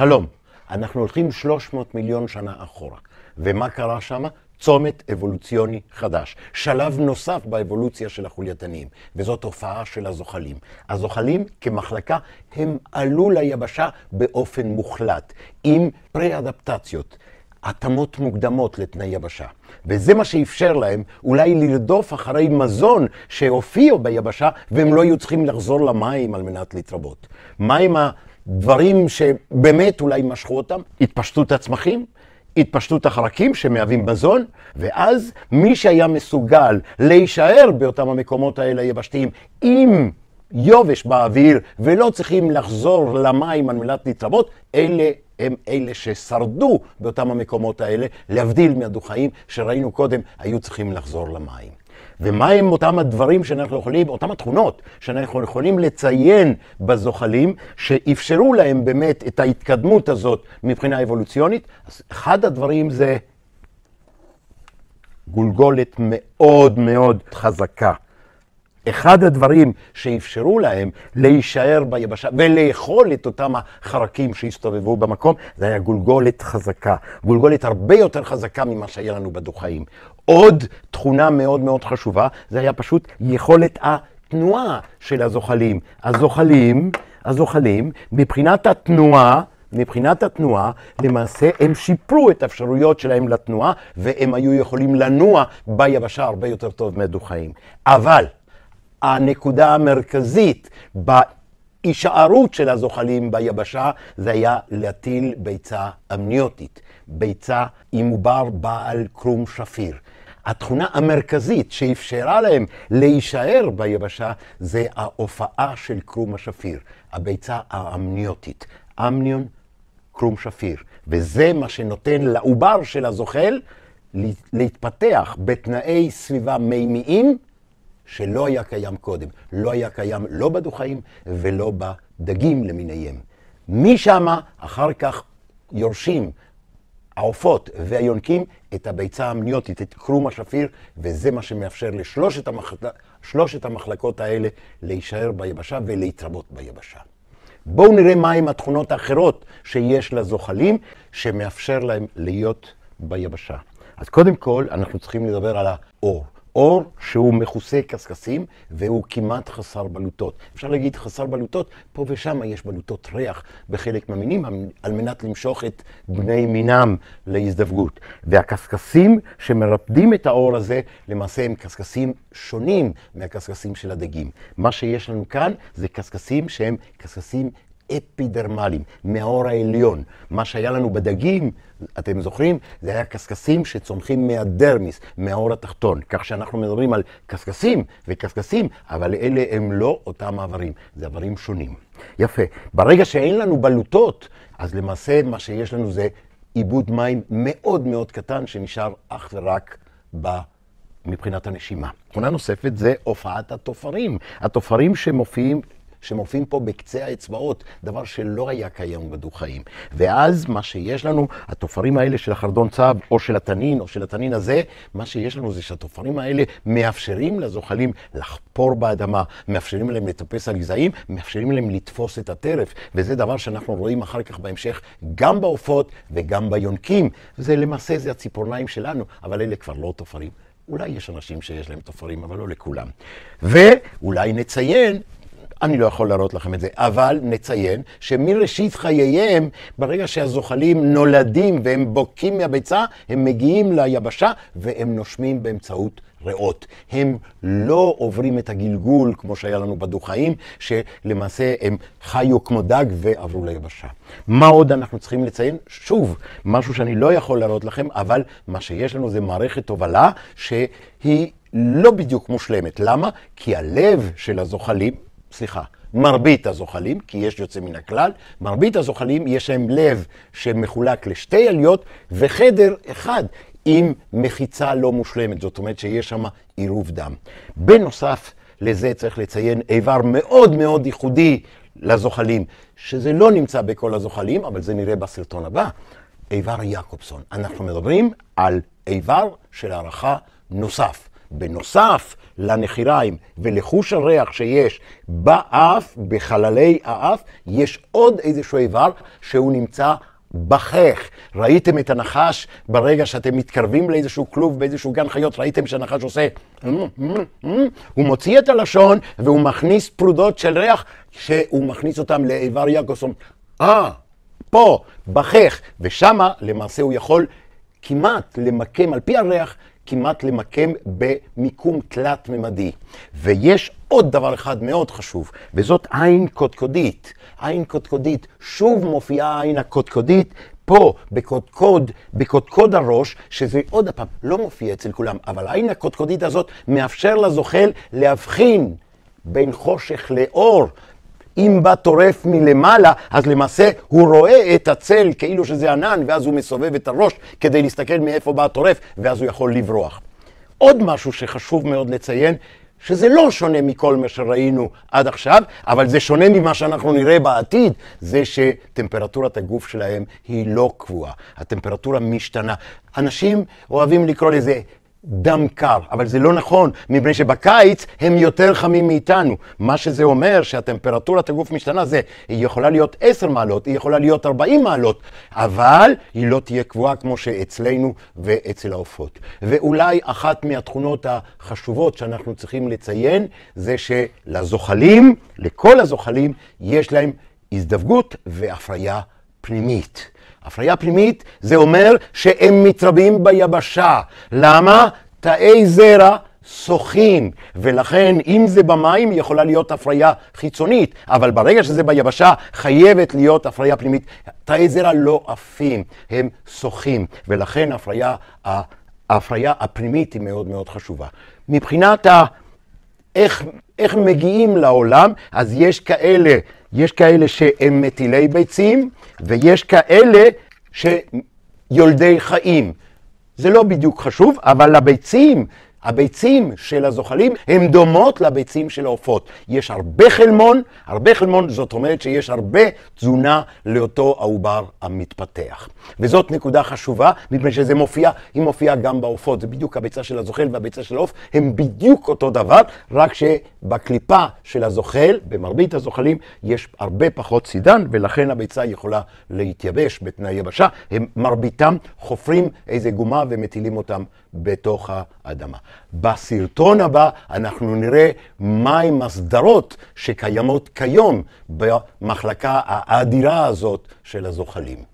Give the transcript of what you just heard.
שלום, אנחנו הולכים 300 מיליון שנה אחורה. ומה קרה שם? צומת אבולוציוני חדש, שלב נוסף באבולוציה של החולייתנים, וזאת הופעה של הזוחלים. הזוחלים כמחלקה הם עלו ליבשה באופן מוחלט, עם פרה-אדפטציות. התאמות מוקדמות לתנאי יבשה. וזה מה שאפשר להם אולי לרדוף אחרי מזון שהופיעו ביבשה והם לא היו צריכים לחזור למים על מנת להתרבות. מה עם דברים שבאמת אולי משכו אותם, התפשטות הצמחים, התפשטות החרקים שמהווים מזון, ואז מי שהיה מסוגל להישאר באותם המקומות האלה היבשתיים עם יובש באוויר ולא צריכים לחזור למים על מנת להתרבות, אלה הם אלה ששרדו באותם המקומות האלה, להבדיל מהדוכאים שראינו קודם, היו צריכים לחזור למים. ומהם אותם הדברים שאנחנו יכולים, אותם התכונות שאנחנו יכולים לציין בזוחלים, שאפשרו להם באמת את ההתקדמות הזאת מבחינה אבולוציונית? אז אחד הדברים זה גולגולת מאוד מאוד חזקה. אחד הדברים שאפשרו להם להישאר ביבשה ולאכול את אותם החרקים שהסתובבו במקום, זה היה גולגולת חזקה. גולגולת הרבה יותר חזקה ממה שהיה לנו בדוחאים. עוד תכונה מאוד מאוד חשובה, זה היה פשוט יכולת התנועה של הזוחלים. הזוחלים, הזוחלים, מבחינת התנועה, מבחינת התנועה, למעשה הם שיפרו את האפשרויות שלהם לתנועה, והם היו יכולים לנוע ביבשה הרבה יותר טוב מהדוחאים. אבל, הנקודה המרכזית בהישארות של הזוחלים ביבשה, זה היה להטיל ביצה אמניוטית, ביצה עם עובר בעל קרום שפיר. התכונה המרכזית שאפשרה להם להישאר ביבשה זה ההופעה של קרום השפיר, הביצה האמניוטית, אמניון קרום שפיר, וזה מה שנותן לעובר של הזוחל להתפתח בתנאי סביבה מימיים שלא היה קיים קודם. לא היה קיים לא בדוחאים ולא בדגים למיניהם. משם אחר כך יורשים העופות והיונקים את הביצה האמניוטית, את קרום השפיר, וזה מה שמאפשר לשלושת המחל... המחלקות האלה להישאר ביבשה ולהתרבות ביבשה. בואו נראה מהם התכונות האחרות שיש לזוחלים, שמאפשר להם להיות ביבשה. אז קודם כל, אנחנו צריכים לדבר על האור. אור שהוא מכוסה קשקשים והוא כמעט חסר בלוטות. אפשר להגיד חסר בלוטות, פה ושם יש בלוטות ריח בחלק מהמינים על מנת למשוך את בני מינם להזדווגות. והקשקשים שמרפדים את האור הזה, למעשה הם קשקשים שונים מהקשקשים של הדגים. מה שיש לנו כאן זה קשקשים שהם קשקשים אפידרמליים, מהאור העליון. מה שהיה לנו בדגים, אתם זוכרים? זה היה קשקשים שצומחים מהדרמיס, מהאור התחתון. כך שאנחנו מדברים על קשקשים וקשקשים, אבל אלה הם לא אותם איברים, זה איברים שונים. יפה. ברגע שאין לנו בלוטות, אז למעשה מה שיש לנו זה עיבוד מים מאוד מאוד קטן, שנשאר אך ורק ב... מבחינת הנשימה. תכונה נוספת זה הופעת התופרים. התופרים שמופיעים שמופיעים פה בקצה האצבעות, דבר שלא היה קיים בדו-חיים. ואז מה שיש לנו, התופרים האלה של החרדון צב, או של התנין, או של התנין הזה, מה שיש לנו זה שהתופרים האלה מאפשרים לזוחלים לחפור באדמה, מאפשרים להם לטפס על גזעים, מאפשרים להם לתפוס את הטרף, וזה דבר שאנחנו רואים אחר כך בהמשך גם בעופות וגם ביונקים. זה למעשה, זה הציפורניים שלנו, אבל אלה כבר לא תופרים. אולי יש אנשים שיש להם תופרים, אבל לא לכולם. ואולי נציין אני לא יכול להראות לכם את זה, אבל נציין שמראשית חייהם, ברגע שהזוחלים נולדים והם בוקעים מהביצה, הם מגיעים ליבשה והם נושמים באמצעות ריאות. הם לא עוברים את הגלגול כמו שהיה לנו בדו-חיים, שלמעשה הם חיו כמו דג ועברו ליבשה. מה עוד אנחנו צריכים לציין? שוב, משהו שאני לא יכול להראות לכם, אבל מה שיש לנו זה מערכת תובלה שהיא... לא בדיוק מושלמת. למה? כי הלב של הזוחלים סליחה, מרבית הזוחלים, כי יש יוצא מן הכלל, מרבית הזוחלים יש להם לב שמחולק לשתי עליות וחדר אחד עם מחיצה לא מושלמת, זאת אומרת שיש שם עירוב דם. בנוסף לזה צריך לציין איבר מאוד מאוד ייחודי לזוחלים, שזה לא נמצא בכל הזוחלים, אבל זה נראה בסרטון הבא, איבר יעקובסון. אנחנו מדברים על איבר של הערכה נוסף. בנוסף לנחיריים ולחוש הריח שיש באף, בחללי האף, יש עוד איזשהו איבר שהוא נמצא בחך. ראיתם את הנחש ברגע שאתם מתקרבים לאיזשהו כלוב באיזשהו גן חיות, ראיתם שהנחש עושה... הוא מוציא את הלשון והוא מכניס פרודות של ריח, שהוא מכניס אותם לאיבר יעקוסון. אה, פה, בחך, ושמה למעשה הוא יכול כמעט למקם על פי הריח כמעט למקם במיקום תלת-ממדי. ויש עוד דבר אחד מאוד חשוב, וזאת עין קודקודית. עין קודקודית, שוב מופיעה העין הקודקודית. פה, בקודקוד, בקודקוד הראש, שזה עוד פעם לא מופיע אצל כולם, אבל העין הקודקודית הזאת מאפשר לזוחל להבחין בין חושך לאור, אם בא טורף מלמעלה, אז למעשה הוא רואה את הצל כאילו שזה ענן, ואז הוא מסובב את הראש כדי להסתכל מאיפה בא הטורף, ואז הוא יכול לברוח. עוד משהו שחשוב מאוד לציין, שזה לא שונה מכל מה שראינו עד עכשיו, אבל זה שונה ממה שאנחנו נראה בעתיד, זה שטמפרטורת הגוף שלהם היא לא קבועה, הטמפרטורה משתנה. אנשים אוהבים לקרוא לזה דם קר, אבל זה לא נכון, מפני שבקיץ הם יותר חמים מאיתנו. מה שזה אומר שהטמפרטורת הגוף משתנה זה, היא יכולה להיות 10 מעלות, היא יכולה להיות 40 מעלות, אבל היא לא תהיה קבועה כמו שאצלנו ואצל העופות. ואולי אחת מהתכונות החשובות שאנחנו צריכים לציין, זה שלזוחלים, לכל הזוחלים, יש להם הזדווגות והפריה פנימית. הפריה פנימית זה אומר שהם מתרבים ביבשה. למה? תאי זרע שוחים, ולכן אם זה במים יכולה להיות הפריה חיצונית, אבל ברגע שזה ביבשה חייבת להיות הפריה פנימית. תאי זרע לא עפים, הם שוחים, ולכן הפריה, ההפריה הפנימית היא מאוד מאוד חשובה. מבחינת ה... איך, איך מגיעים לעולם, אז יש כאלה יש כאלה שהם מטילי ביצים, ויש כאלה שיולדי חיים. זה לא בדיוק חשוב, אבל הביצים הביצים של הזוחלים הן דומות לביצים של העופות. יש הרבה חלמון, הרבה חלמון זאת אומרת שיש הרבה תזונה לאותו העובר המתפתח. וזאת נקודה חשובה, מפני שזה מופיע, היא מופיעה גם בעופות. זה בדיוק הביצה של הזוחל והביצה של העוף, הם בדיוק אותו דבר, רק שבקליפה של הזוחל, במרבית הזוחלים, יש הרבה פחות סידן, ולכן הביצה יכולה להתייבש בתנאי יבשה. הם מרביתם חופרים איזה גומה ומטילים אותם בתוך האדמה. בסרטון הבא אנחנו נראה מהם הסדרות שקיימות כיום במחלקה האדירה הזאת של הזוחלים.